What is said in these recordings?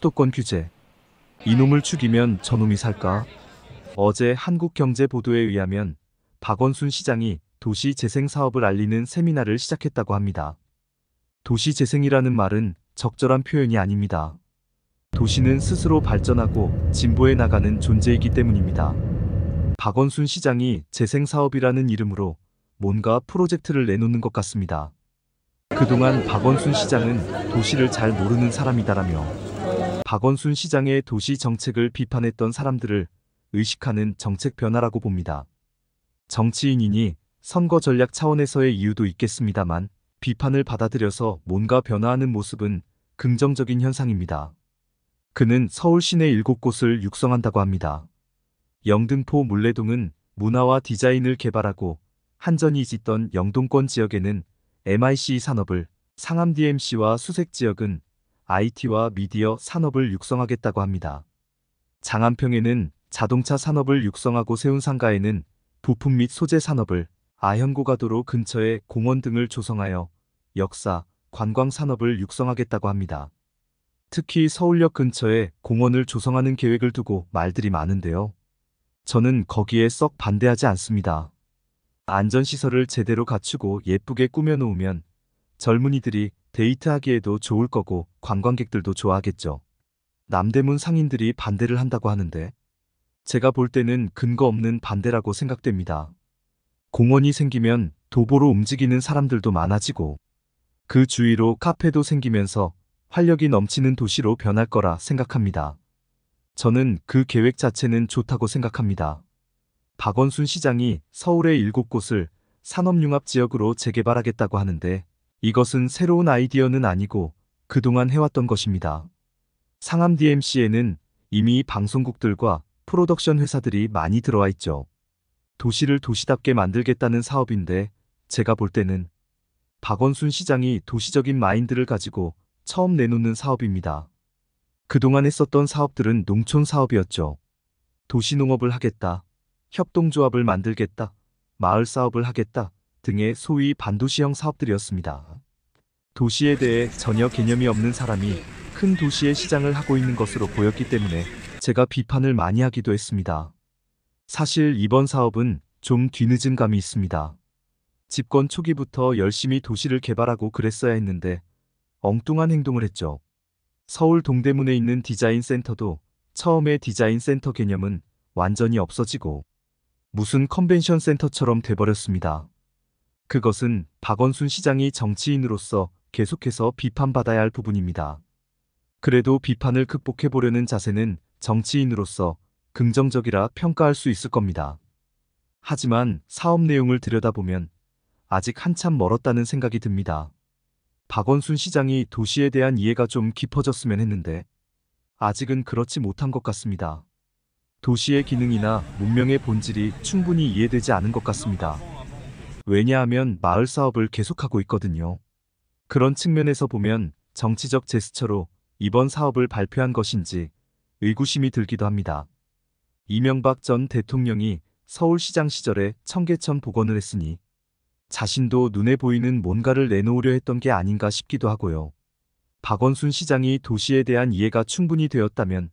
수도권 규제. 이놈을 죽이면 저놈이 살까? 어제 한국경제 보도에 의하면 박원순 시장이 도시 재생 사업을 알리는 세미나를 시작했다고 합니다. 도시 재생이라는 말은 적절한 표현이 아닙니다. 도시는 스스로 발전하고 진보해 나가는 존재이기 때문입니다. 박원순 시장이 재생 사업이라는 이름으로 뭔가 프로젝트를 내놓는 것 같습니다. 그동안 박원순 시장은 도시를 잘 모르는 사람이다라며 박원순 시장의 도시 정책을 비판했던 사람들을 의식하는 정책 변화라고 봅니다. 정치인이니 선거 전략 차원에서의 이유도 있겠습니다만 비판을 받아들여서 뭔가 변화하는 모습은 긍정적인 현상입니다. 그는 서울 시내 7곳을 육성한다고 합니다. 영등포 물레동은 문화와 디자인을 개발하고 한전이 짓던 영동권 지역에는 MIC 산업을 상암 DMC와 수색 지역은 IT와 미디어 산업을 육성하겠다고 합니다. 장안평에는 자동차 산업을 육성하고 세운 상가에는 부품 및 소재 산업을 아현고가도로 근처에 공원 등을 조성하여 역사, 관광 산업을 육성하겠다고 합니다. 특히 서울역 근처에 공원을 조성하는 계획을 두고 말들이 많은데요. 저는 거기에 썩 반대하지 않습니다. 안전시설을 제대로 갖추고 예쁘게 꾸며놓으면 젊은이들이 데이트하기에도 좋을 거고 관광객들도 좋아하겠죠. 남대문 상인들이 반대를 한다고 하는데 제가 볼 때는 근거 없는 반대라고 생각됩니다. 공원이 생기면 도보로 움직이는 사람들도 많아지고 그 주위로 카페도 생기면서 활력이 넘치는 도시로 변할 거라 생각합니다. 저는 그 계획 자체는 좋다고 생각합니다. 박원순 시장이 서울의 7곳을 산업융합지역으로 재개발하겠다고 하는데 이것은 새로운 아이디어는 아니고 그동안 해왔던 것입니다. 상암 DMC에는 이미 방송국들과 프로덕션 회사들이 많이 들어와 있죠. 도시를 도시답게 만들겠다는 사업인데 제가 볼 때는 박원순 시장이 도시적인 마인드를 가지고 처음 내놓는 사업입니다. 그동안 했었던 사업들은 농촌 사업이었죠. 도시농업을 하겠다, 협동조합을 만들겠다, 마을 사업을 하겠다, 등의 소위 반도시형 사업들이었습니다. 도시에 대해 전혀 개념이 없는 사람이 큰 도시의 시장을 하고 있는 것으로 보였기 때문에 제가 비판을 많이 하기도 했습니다. 사실 이번 사업은 좀 뒤늦은 감이 있습니다. 집권 초기부터 열심히 도시를 개발하고 그랬어야 했는데 엉뚱한 행동을 했죠. 서울 동대문에 있는 디자인 센터도 처음에 디자인 센터 개념은 완전히 없어지고 무슨 컨벤션 센터처럼 돼버렸습니다. 그것은 박원순 시장이 정치인으로서 계속해서 비판받아야 할 부분입니다. 그래도 비판을 극복해보려는 자세는 정치인으로서 긍정적이라 평가할 수 있을 겁니다. 하지만 사업 내용을 들여다보면 아직 한참 멀었다는 생각이 듭니다. 박원순 시장이 도시에 대한 이해가 좀 깊어졌으면 했는데 아직은 그렇지 못한 것 같습니다. 도시의 기능이나 문명의 본질이 충분히 이해되지 않은 것 같습니다. 왜냐하면 마을 사업을 계속하고 있거든요. 그런 측면에서 보면 정치적 제스처로 이번 사업을 발표한 것인지 의구심이 들기도 합니다. 이명박 전 대통령이 서울시장 시절에 청계천 복원을 했으니 자신도 눈에 보이는 뭔가를 내놓으려 했던 게 아닌가 싶기도 하고요. 박원순 시장이 도시에 대한 이해가 충분히 되었다면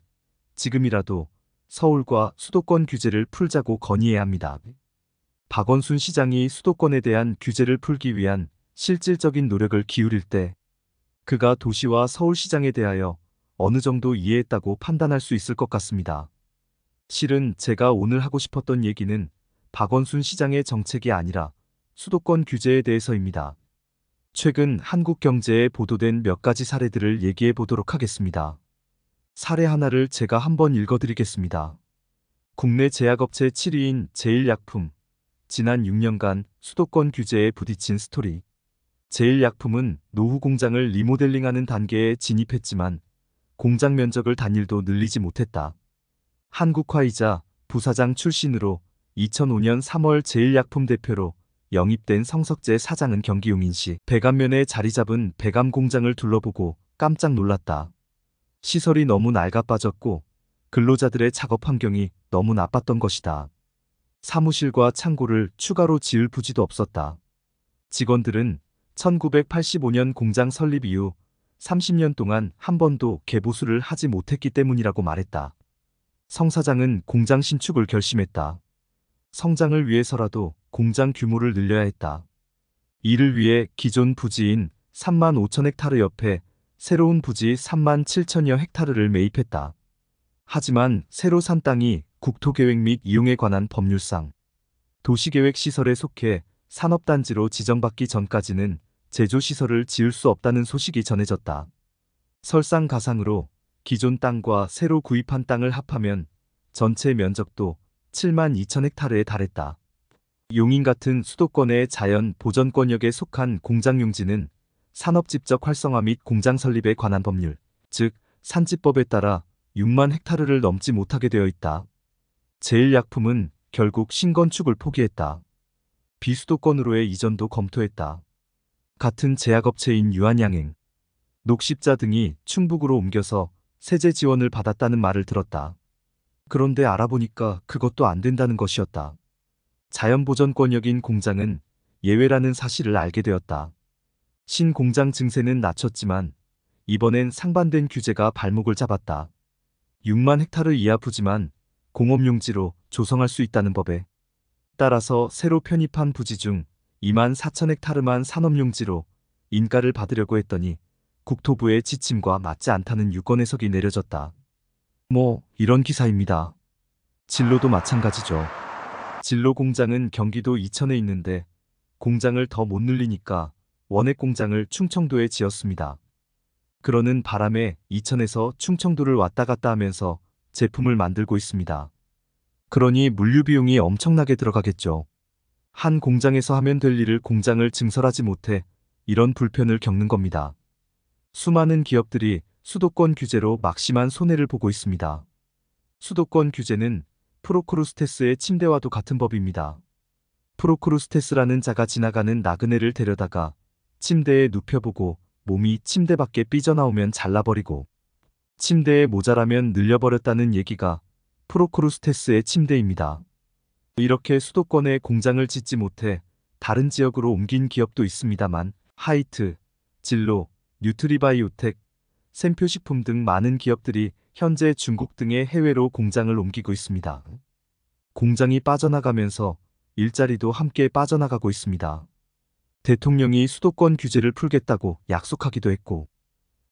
지금이라도 서울과 수도권 규제를 풀자고 건의해야 합니다. 박원순 시장이 수도권에 대한 규제를 풀기 위한 실질적인 노력을 기울일 때 그가 도시와 서울시장에 대하여 어느 정도 이해했다고 판단할 수 있을 것 같습니다. 실은 제가 오늘 하고 싶었던 얘기는 박원순 시장의 정책이 아니라 수도권 규제에 대해서입니다. 최근 한국 경제에 보도된 몇 가지 사례들을 얘기해 보도록 하겠습니다. 사례 하나를 제가 한번 읽어드리겠습니다. 국내 제약업체 7위인 제일약품, 지난 6년간 수도권 규제에 부딪힌 스토리. 제일약품은 노후 공장을 리모델링하는 단계에 진입했지만 공장 면적을 단일도 늘리지 못했다. 한국화이자 부사장 출신으로 2005년 3월 제일약품 대표로 영입된 성석재 사장은 경기용인시 배감면에 자리 잡은 배감 공장을 둘러보고 깜짝 놀랐다. 시설이 너무 낡아 빠졌고 근로자들의 작업 환경이 너무 나빴던 것이다. 사무실과 창고를 추가로 지을 부지도 없었다. 직원들은 1985년 공장 설립 이후 30년 동안 한 번도 개보수를 하지 못했기 때문이라고 말했다. 성 사장은 공장 신축을 결심했다. 성장을 위해서라도 공장 규모를 늘려야 했다. 이를 위해 기존 부지인 3만 5천 헥타르 옆에 새로운 부지 3만 7천여 헥타르를 매입했다. 하지만 새로 산 땅이 국토계획 및 이용에 관한 법률상 도시계획시설에 속해 산업단지로 지정받기 전까지는 제조시설을 지을 수 없다는 소식이 전해졌다. 설상가상으로 기존 땅과 새로 구입한 땅을 합하면 전체 면적도 7만 2천 헥타르에 달했다. 용인 같은 수도권의 자연 보전 권역에 속한 공장용지는 산업집적 활성화 및 공장 설립에 관한 법률, 즉 산지법에 따라 6만 헥타르를 넘지 못하게 되어 있다. 제일약품은 결국 신건축을 포기했다. 비수도권으로의 이전도 검토했다. 같은 제약업체인 유한양행, 녹십자 등이 충북으로 옮겨서 세제 지원을 받았다는 말을 들었다. 그런데 알아보니까 그것도 안 된다는 것이었다. 자연보전권역인 공장은 예외라는 사실을 알게 되었다. 신공장 증세는 낮췄지만 이번엔 상반된 규제가 발목을 잡았다. 6만 헥타르 이하 부지만 공업용지로 조성할 수 있다는 법에 따라서 새로 편입한 부지 중 2만 4천 헥타르만 산업용지로 인가를 받으려고 했더니 국토부의 지침과 맞지 않다는 유권 해석이 내려졌다. 뭐 이런 기사입니다. 진로도 마찬가지죠. 진로 공장은 경기도 이천에 있는데 공장을 더 못 늘리니까 원액 공장을 충청도에 지었습니다. 그러는 바람에 이천에서 충청도를 왔다 갔다 하면서 제품을 만들고 있습니다. 그러니 물류 비용이 엄청나게 들어가겠죠. 한 공장에서 하면 될 일을 공장을 증설하지 못해 이런 불편을 겪는 겁니다. 수많은 기업들이 수도권 규제로 막심한 손해를 보고 있습니다. 수도권 규제는 프로크루스테스의 침대와도 같은 법입니다. 프로크루스테스라는 자가 지나가는 나그네를 데려다가 침대에 눕혀보고 몸이 침대 밖에 삐져나오면 잘라버리고 침대에 모자라면 늘려버렸다는 얘기가 프로크루스테스의 침대입니다. 이렇게 수도권에 공장을 짓지 못해 다른 지역으로 옮긴 기업도 있습니다만 하이트, 진로, 뉴트리바이오텍, 샘표식품 등 많은 기업들이 현재 중국 등의 해외로 공장을 옮기고 있습니다. 공장이 빠져나가면서 일자리도 함께 빠져나가고 있습니다. 대통령이 수도권 규제를 풀겠다고 약속하기도 했고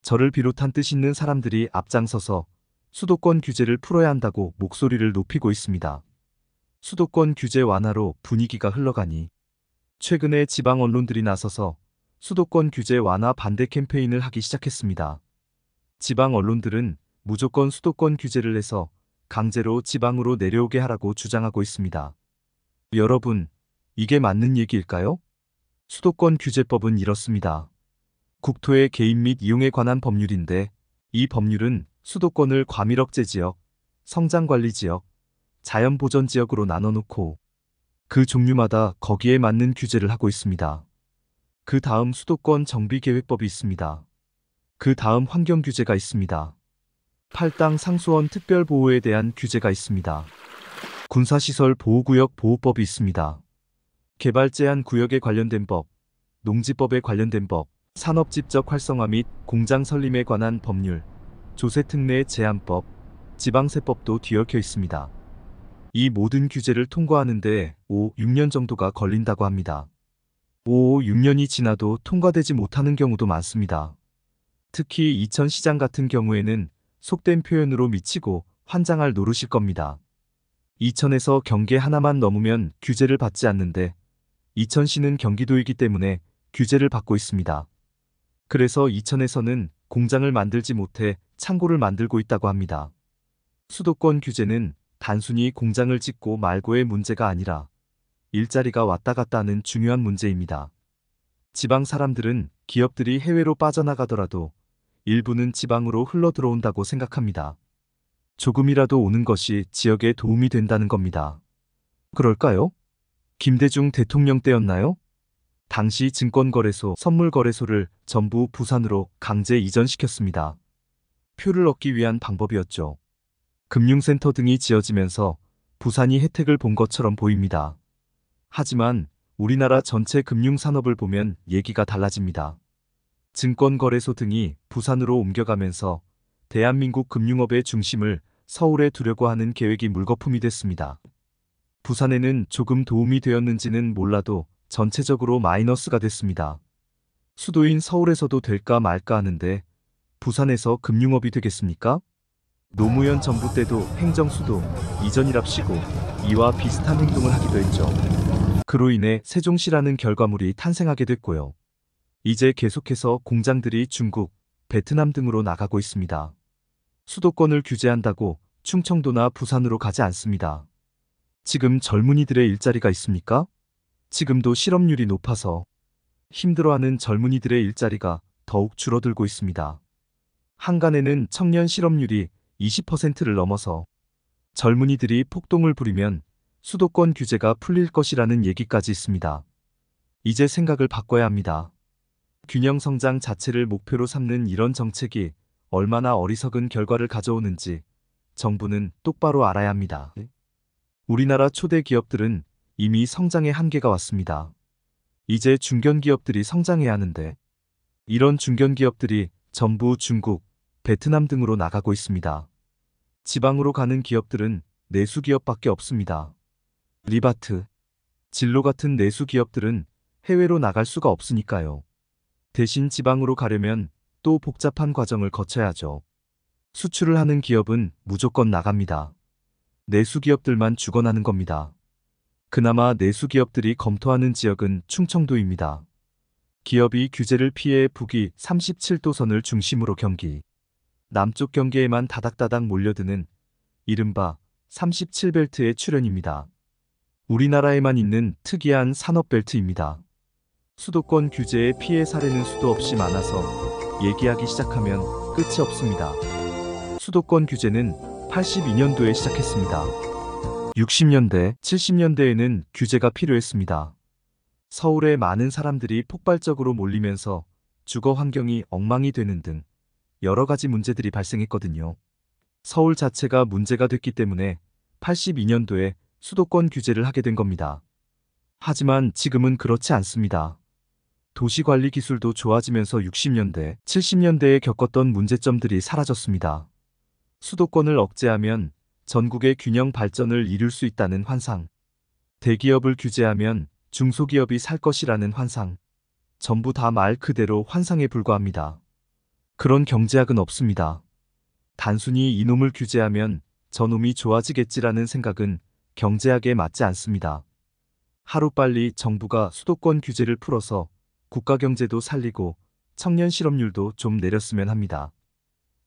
저를 비롯한 뜻 있는 사람들이 앞장서서 수도권 규제를 풀어야 한다고 목소리를 높이고 있습니다. 수도권 규제 완화로 분위기가 흘러가니 최근에 지방 언론들이 나서서 수도권 규제 완화 반대 캠페인을 하기 시작했습니다. 지방 언론들은 무조건 수도권 규제를 해서 강제로 지방으로 내려오게 하라고 주장하고 있습니다. 여러분, 이게 맞는 얘기일까요? 수도권 규제법은 이렇습니다. 국토의 개입 및 이용에 관한 법률인데 이 법률은 수도권을 과밀억제지역, 성장관리지역, 자연보전지역으로 나눠놓고 그 종류마다 거기에 맞는 규제를 하고 있습니다. 그 다음 수도권 정비계획법이 있습니다. 그 다음 환경규제가 있습니다. 팔당 상수원 특별보호에 대한 규제가 있습니다. 군사시설 보호구역 보호법이 있습니다. 개발 제한 구역에 관련된 법, 농지법에 관련된 법, 산업집적 활성화 및 공장 설립에 관한 법률, 조세특례 제한법, 지방세법도 뒤얽혀 있습니다. 이 모든 규제를 통과하는데 5, 6년 정도가 걸린다고 합니다. 5, 6년이 지나도 통과되지 못하는 경우도 많습니다. 특히 이천 시장 같은 경우에는 속된 표현으로 미치고 환장할 노릇일 겁니다. 이천에서 경계 하나만 넘으면 규제를 받지 않는데 이천시는 경기도이기 때문에 규제를 받고 있습니다. 그래서 이천에서는 공장을 만들지 못해 창고를 만들고 있다고 합니다. 수도권 규제는 단순히 공장을 짓고 말고의 문제가 아니라 일자리가 왔다 갔다 하는 중요한 문제입니다. 지방 사람들은 기업들이 해외로 빠져나가더라도 일부는 지방으로 흘러들어온다고 생각합니다. 조금이라도 오는 것이 지역에 도움이 된다는 겁니다. 그럴까요? 김대중 대통령 때였나요? 당시 증권거래소, 선물거래소를 전부 부산으로 강제 이전시켰습니다. 표를 얻기 위한 방법이었죠. 금융센터 등이 지어지면서 부산이 혜택을 본 것처럼 보입니다. 하지만 우리나라 전체 금융산업을 보면 얘기가 달라집니다. 증권거래소 등이 부산으로 옮겨가면서 대한민국 금융업의 중심을 서울에 두려고 하는 계획이 물거품이 됐습니다. 부산에는 조금 도움이 되었는지는 몰라도 전체적으로 마이너스가 됐습니다. 수도인 서울에서도 될까 말까 하는데 부산에서 금융업이 되겠습니까? 노무현 정부 때도 행정수도 이전이랍시고 이와 비슷한 행동을 하기도 했죠. 그로 인해 세종시라는 결과물이 탄생하게 됐고요. 이제 계속해서 공장들이 중국, 베트남 등으로 나가고 있습니다. 수도권을 규제한다고 충청도나 부산으로 가지 않습니다. 지금 젊은이들의 일자리가 있습니까? 지금도 실업률이 높아서 힘들어하는 젊은이들의 일자리가 더욱 줄어들고 있습니다. 한간에는 청년 실업률이 20%를 넘어서 젊은이들이 폭동을 부리면 수도권 규제가 풀릴 것이라는 얘기까지 있습니다. 이제 생각을 바꿔야 합니다. 균형 성장 자체를 목표로 삼는 이런 정책이 얼마나 어리석은 결과를 가져오는지 정부는 똑바로 알아야 합니다. 우리나라 초대 기업들은 이미 성장의 한계가 왔습니다. 이제 중견기업들이 성장해야 하는데 이런 중견기업들이 전부 중국, 베트남 등으로 나가고 있습니다. 지방으로 가는 기업들은 내수기업밖에 없습니다. 리바트, 진로 같은 내수기업들은 해외로 나갈 수가 없으니까요. 대신 지방으로 가려면 또 복잡한 과정을 거쳐야죠. 수출을 하는 기업은 무조건 나갑니다. 내수기업들만 죽어나는 겁니다. 그나마 내수기업들이 검토하는 지역은 충청도입니다. 기업이 규제를 피해 북위 37도선을 중심으로 경기, 남쪽 경계에만 다닥다닥 몰려드는 이른바 37벨트의 출현입니다. 우리나라에만 있는 특이한 산업벨트입니다. 수도권 규제의 피해 사례는 수도 없이 많아서 얘기하기 시작하면 끝이 없습니다. 수도권 규제는 82년도에 시작했습니다. 60년대, 70년대에는 규제가 필요했습니다. 서울에 많은 사람들이 폭발적으로 몰리면서 주거 환경이 엉망이 되는 등 여러 가지 문제들이 발생했거든요. 서울 자체가 문제가 됐기 때문에 82년도에 수도권 규제를 하게 된 겁니다. 하지만 지금은 그렇지 않습니다. 도시관리 기술도 좋아지면서 60년대, 70년대에 겪었던 문제점들이 사라졌습니다. 수도권을 억제하면 전국의 균형 발전을 이룰 수 있다는 환상. 대기업을 규제하면 중소기업이 살 것이라는 환상. 전부 다 말 그대로 환상에 불과합니다. 그런 경제학은 없습니다. 단순히 이놈을 규제하면 저놈이 좋아지겠지라는 생각은 경제학에 맞지 않습니다. 하루빨리 정부가 수도권 규제를 풀어서 국가 경제도 살리고 청년 실업률도 좀 내렸으면 합니다.